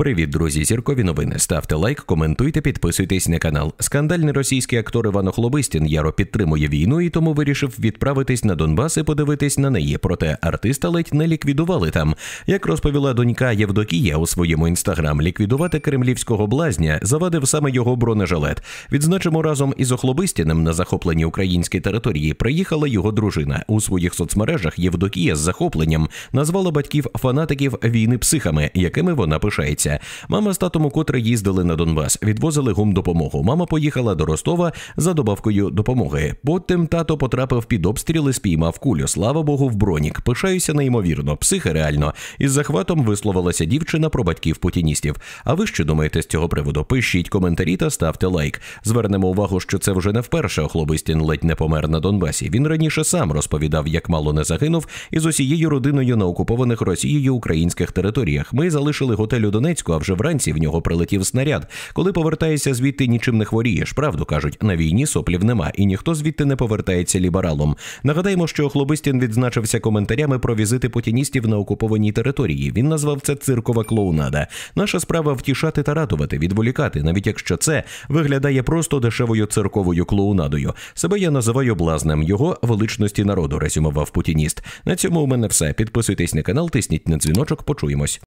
Привіт, друзі! Зіркові новини. Ставте лайк, коментуйте, підписуйтесь на канал. Скандальний російський актор Іван Охлобистін Яро підтримує війну і тому вирішив відправитись на Донбас і подивитись на неї. Проте артиста ледь не ліквідували там. Як розповіла донька Євдокія у своєму інстаграм, ліквідувати кремлівського блазня завадив саме його бронежилет. Відзначимо разом із Охлобистіним на захопленій українській території приїхала його дружина. У своїх соцмережах Євдокія з захопленням назвала батьків фанатиків війни психами, якими вона пишається місяця. Мама з татом котре їздили на Донбас, відвозили гумдопомогу. Мама поїхала до Ростова за добавкою допомоги. Потім тато потрапив під обстріли, спіймав кулю. Слава Богу, в бронік. Пишаюся неймовірно, психи реально. Із захватом висловилася дівчина про батьків путіністів. А ви що думаєте з цього приводу? Пишіть коментарі та ставте лайк. Звернемо увагу, що це вже не вперше Охлобистін ледь не помер на Донбасі. Він раніше сам розповідав, як мало не загинув, із усією родиною на окупованих Росією українських територіях. Ми залишили готель у Донецьку. Донецьку, а вже вранці в нього прилетів снаряд. Коли повертаєшся звідти, нічим не хворієш. Правду кажуть, на війні соплів нема, і ніхто звідти не повертається лібералом. Нагадаємо, що Хлобистін відзначився коментарями про візити путіністів на окупованій території. Він назвав це циркова клоунада. Наша справа втішати та ратувати, відволікати, навіть якщо це виглядає просто дешевою цирковою клоунадою. Себе я називаю блазнем його величності народу. Резюмував путініст. На цьому у мене все. Підписуйтесь на канал, тисніть на дзвіночок. Почуємось.